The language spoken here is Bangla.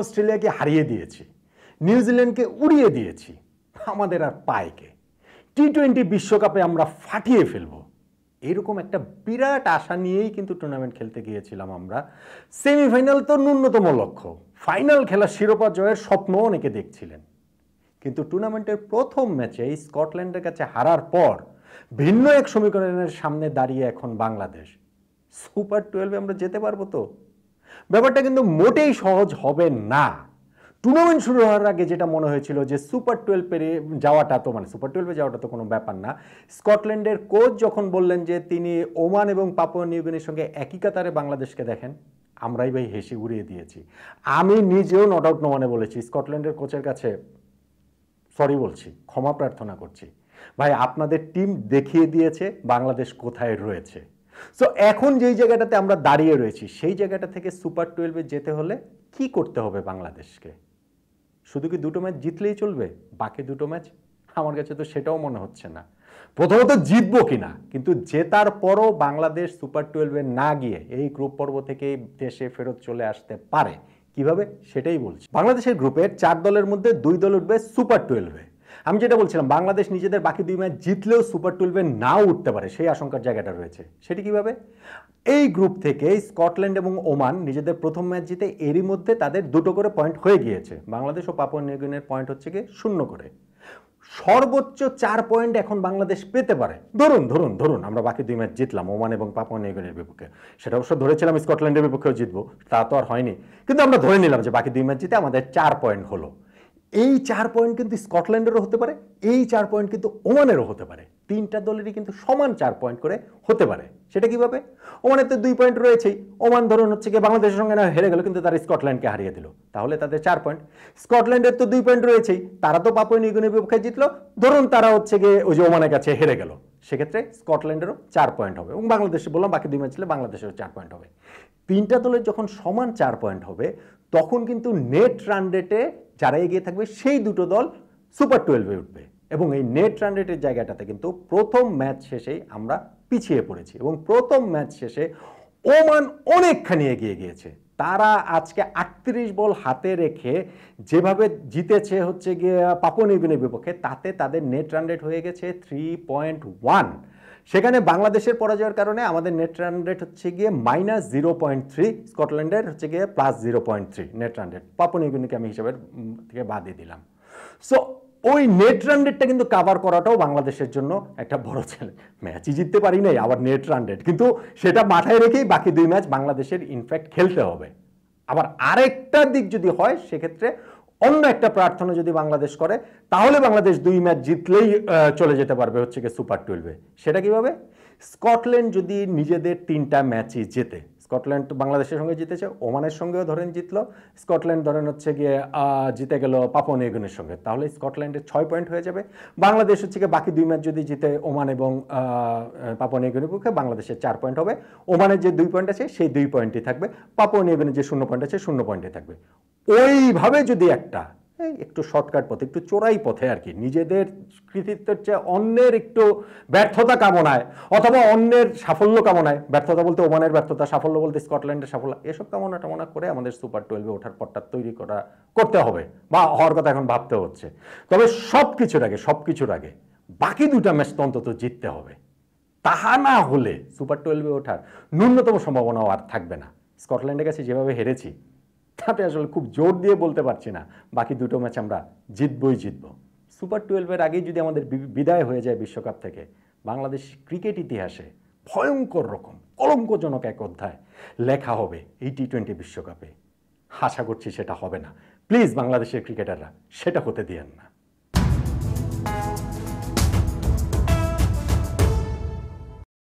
অস্ট্রেলিয়াকে হারিয়ে দিয়েছি নিউজিল্যান্ডকে উড়িয়ে দিয়েছি আমাদের আর পায়কে টি টোয়েন্টি বিশ্বকাপে আমরা ফাটিয়ে ফেলব এরকম একটা বিরাট আশা নিয়েই কিন্তু টুর্নামেন্ট খেলতে গিয়েছিলাম আমরা সেমিফাইনাল তো ন্যূনতম লক্ষ্য ফাইনাল খেলা শিরোপা জয়ের স্বপ্ন অনেকে দেখছিলেন কিন্তু টুর্নামেন্টের প্রথম ম্যাচে এই স্কটল্যান্ডের কাছে হারার পর ভিন্ন এক সমীকরণের সামনে দাঁড়িয়ে এখন বাংলাদেশ সুপার টুয়েলভে আমরা যেতে পারবো তো ব্যাপারটা কিন্তু মোটেই সহজ হবে না টুর্নামেন্ট শুরু হওয়ার আগে যেটা মনে হয়েছিল যে সুপার টুয়েলভ পেরে যাওয়াটা তো মানে সুপার টুয়েলভে যাওয়াটা তো কোনো ব্যাপার না স্কটল্যান্ডের কোচ যখন বললেন যে তিনি ওমান এবং পাপুয়া নিউগিনের সঙ্গে একই কাতারে বাংলাদেশকে দেখেন আমরাই ভাই হেসে উড়িয়ে দিয়েছি আমি নিজেও নট আউট নোমানে বলেছি স্কটল্যান্ডের কোচের কাছে সরি বলছি ক্ষমা প্রার্থনা করছি ভাই আপনাদের টিম দেখিয়ে দিয়েছে বাংলাদেশ কোথায় রয়েছে সো এখন যেই জায়গাটাতে আমরা দাঁড়িয়ে রয়েছি সেই জায়গাটা থেকে সুপার টুয়েলভে যেতে হলে কি করতে হবে বাংলাদেশকে শুধু কি দুটো ম্যাচ জিতলেই চলবে বাকি দুটো ম্যাচ আমার কাছে তো সেটাও মনে হচ্ছে না প্রথমত জিতবো কিনা কিন্তু জেতার পরও বাংলাদেশ সুপার টুয়েলভে না গিয়ে এই গ্রুপ পর্ব থেকেই দেশে ফেরত চলে আসতে পারে কিভাবে সেটাই বলছি বাংলাদেশের গ্রুপের চার দলের মধ্যে দুই দল উঠবে সুপার টুয়েলভে আমি যেটা বলছিলাম বাংলাদেশ নিজেদের বাকি দুই ম্যাচ জিতলেও সুপার টুয়েলভে নাও উঠতে পারে সেই আশঙ্কার জায়গাটা রয়েছে সেটি কিভাবে এই গ্রুপ থেকে স্কটল্যান্ড এবং ওমান নিজেদের প্রথম ম্যাচ জিতে এরই মধ্যে তাদের দুটো করে পয়েন্ট হয়ে গিয়েছে বাংলাদেশ ও পাপন নিউগিনের পয়েন্ট হচ্ছে গিয়ে শূন্য করে সর্বোচ্চ চার পয়েন্ট এখন বাংলাদেশ পেতে পারে ধরুন ধরুন ধরুন আমরা বাকি দুই ম্যাচ জিতলাম ওমান এবং পাপুয়া নিউগিনের বিপক্ষে সেটা অবশ্য ধরেছিলাম স্কটল্যান্ডের বিপক্ষেও জিতবো তা তো আর হয়নি কিন্তু আমরা ধরে নিলাম যে বাকি দুই ম্যাচ জিতে আমাদের চার পয়েন্ট হলো এই চার পয়েন্ট কিন্তু স্কটল্যান্ডেরও হতে পারে এই চার পয়েন্ট কিন্তু ওমানেরও হতে পারে তিনটা দলেরই কিন্তু সমান চার পয়েন্ট করে হতে পারে সেটা কিভাবে ওমানের তো দুই পয়েন্ট রয়েছেই ওমান ধরুন হচ্ছে গিয়ে বাংলাদেশের সঙ্গে না হেরে গেল কিন্তু তারা স্কটল্যান্ডকে হারিয়ে দিল তাহলে তাদের চার পয়েন্ট স্কটল্যান্ডের তো দুই পয়েন্ট রয়েছেই তারা তো পাপই নিগুনের বিপক্ষে জিতলো ধরুন তারা হচ্ছে গিয়ে ওই যে ওমানের কাছে হেরে গেল সেক্ষেত্রে স্কটল্যান্ডেরও চার পয়েন্ট হবে এবং বাংলাদেশে বললাম বাকি দুই ম্যাচ ছিল বাংলাদেশেরও চার পয়েন্ট হবে তিনটা দলের যখন সমান চার পয়েন্ট হবে তখন কিন্তু নেট রান রেটে যারা এগিয়ে থাকবে সেই দুটো দল সুপার টুয়েলভে উঠবে এবং এই নেট রান রেটের জায়গাটাতে কিন্তু প্রথম ম্যাচ শেষেই আমরা পিছিয়ে পড়েছি এবং প্রথম ম্যাচ শেষে ওমান অনেকখানি এগিয়ে গিয়েছে তারা আজকে আটত্রিশ বল হাতে রেখে যেভাবে জিতেছে হচ্ছে গিয়ে পাপনিবিনের বিপক্ষে তাতে তাদের নেট রান রেট হয়ে গেছে থ্রি পয়েন্ট ওয়ান সেখানে বাংলাদেশের পরাজয়ের কারণে আমাদের নেট রান রেট হচ্ছে গিয়ে মাইনাস জিরো পয়েন্ট থ্রি স্কটল্যান্ডের হচ্ছে গিয়ে plus zero point three net run rate পাপনিগুনিকে আমি হিসাবের থেকে বাদ দিয়ে দিলাম সো ওই নেট রান রেটটা কিন্তু কাভার করাটাও বাংলাদেশের জন্য একটা বড় চ্যালেঞ্জ ম্যাচই জিততে পারি নাই আবার নেট রান রেট কিন্তু সেটা মাথায় রেখেই বাকি দুই ম্যাচ বাংলাদেশের ইনফ্যাক্ট খেলতে হবে আবার আরেকটা দিক যদি হয় সেক্ষেত্রে অন্য একটা প্রার্থনা যদি বাংলাদেশ করে তাহলে বাংলাদেশ দুই ম্যাচ জিতলেই চলে যেতে পারবে হচ্ছে কি সুপার টুয়েলভে সেটা কিভাবে স্কটল্যান্ড যদি নিজেদের তিনটা ম্যাচই জেতে স্কটল্যান্ড বাংলাদেশের সঙ্গে জিতেছে ওমানের সঙ্গেও ধরেন জিতল স্কটল্যান্ড ধরেন হচ্ছে গিয়ে জিতে গেল এগুনের সঙ্গে তাহলে স্কটল্যান্ডের ছয় পয়েন্ট হয়ে যাবে বাংলাদেশ হচ্ছে গিয়ে বাকি দুই ম্যাচ যদি জিতে ওমান এবং পাপন এগুনের পক্ষে বাংলাদেশের চার পয়েন্ট হবে ওমানের যে দুই পয়েন্ট আছে সেই দুই পয়েন্টই থাকবে এগুনের যে শূন্য পয়েন্ট আছে শূন্য পয়েন্টই থাকবে ওইভাবে যদি একটা একটু শর্টকাট পথে একটু চোরাই পথে আর কি নিজেদের কৃতিত্বের চেয়ে অন্যের একটু ব্যর্থতা কামনায় অথবা অন্যের সাফল্য কামনায় ব্যর্থতা বলতে ওমানের ব্যর্থতা সাফল্য বলতে স্কটল্যান্ডের সাফল্য এসব কামনা টামনা করে আমাদের সুপার টুয়েলভে ওঠার পরটা তৈরি করা করতে হবে বা হওয়ার কথা এখন ভাবতে হচ্ছে তবে সব কিছুর আগে সব কিছুর আগে বাকি দুটা ম্যাচ তো অন্তত জিততে হবে তাহা না হলে সুপার টুয়েলভে ওঠার ন্যূনতম সম্ভাবনাও আর থাকবে না স্কটল্যান্ডের কাছে যেভাবে হেরেছি তাতে আসলে খুব জোর দিয়ে বলতে পারছি না বাকি দুটো ম্যাচ আমরা জিতবই জিতব সুপার টুয়েলভের আগেই যদি আমাদের বিদায় হয়ে যায় বিশ্বকাপ থেকে বাংলাদেশ ক্রিকেট ইতিহাসে ভয়ঙ্কর রকম কলঙ্কজনক এক অধ্যায় লেখা হবে এই টি টোয়েন্টি বিশ্বকাপে আশা করছি সেটা হবে না প্লিজ বাংলাদেশের ক্রিকেটাররা সেটা হতে দিয়েন না